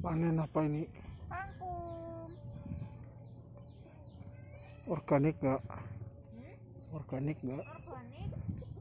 panen apa ini organik gak organik gak organik